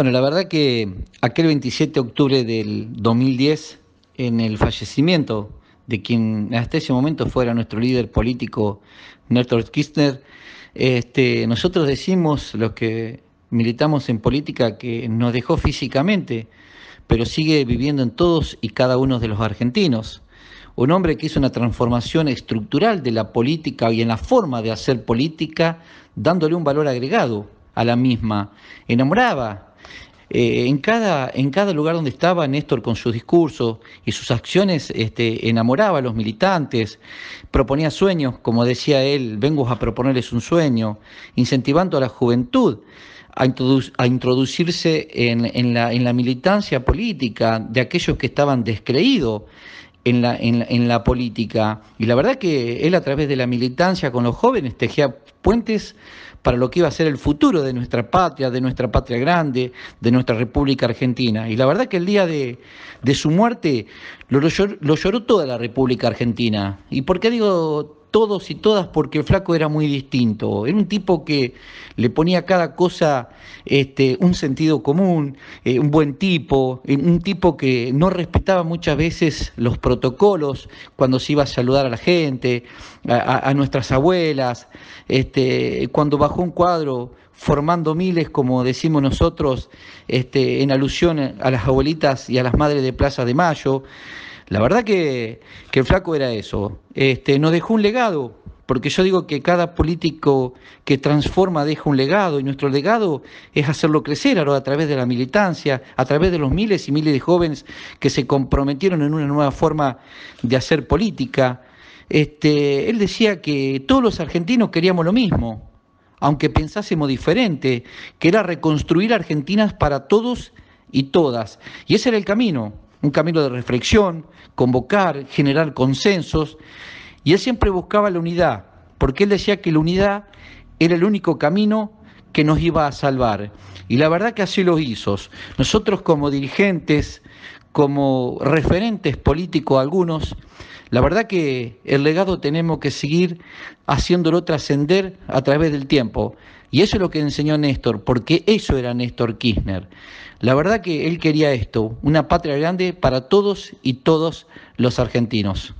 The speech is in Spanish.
Bueno, la verdad que aquel 27 de octubre del 2010, en el fallecimiento de quien hasta ese momento fuera nuestro líder político, Néstor Kirchner, este, nosotros decimos, los que militamos en política, que nos dejó físicamente, pero sigue viviendo en todos y cada uno de los argentinos. Un hombre que hizo una transformación estructural de la política y en la forma de hacer política, dándole un valor agregado a la misma. Enamoraba. Eh, en, cada, en cada lugar donde estaba Néstor con sus discursos y sus acciones este, enamoraba a los militantes, proponía sueños, como decía él, vengo a proponerles un sueño, incentivando a la juventud a, introducirse en, la, en la militancia política de aquellos que estaban descreídos en la, en, la política. Y la verdad que él a través de la militancia con los jóvenes tejía puentes para lo que iba a ser el futuro de nuestra patria, de nuestra patria grande, de nuestra República Argentina. Y la verdad que el día de, de su muerte lo, lloró, lo, lloró, toda la República Argentina. ¿Y por qué digo todos y todas porque el flaco era muy distinto. Era un tipo que le ponía a cada cosa este, un sentido común, eh, un buen tipo, eh, un tipo que no respetaba muchas veces los protocolos cuando se iba a saludar a la gente, a, nuestras abuelas, este, cuando bajó un cuadro formando miles, como decimos nosotros, este, en alusión a las abuelitas y a las madres de Plaza de Mayo. La verdad que, el flaco era eso. Este, nos dejó un legado, porque yo digo que cada político que transforma deja un legado y nuestro legado es hacerlo crecer a través de la militancia, a través de los miles y miles de jóvenes que se comprometieron en una nueva forma de hacer política. Este, él decía que todos los argentinos queríamos lo mismo, aunque pensásemos diferente, que era reconstruir Argentinas para todos y todas. Y ese era el camino un camino de reflexión, convocar, generar consensos, y él siempre buscaba la unidad, porque él decía que la unidad era el único camino que nos iba a salvar. Y la verdad que así lo hizo. Nosotros como dirigentes, como referentes políticos algunos, la verdad que el legado tenemos que seguir haciéndolo trascender a través del tiempo. Y eso es lo que enseñó Néstor, porque eso era Néstor Kirchner. La verdad que él quería esto, una patria grande para todos y todos los argentinos.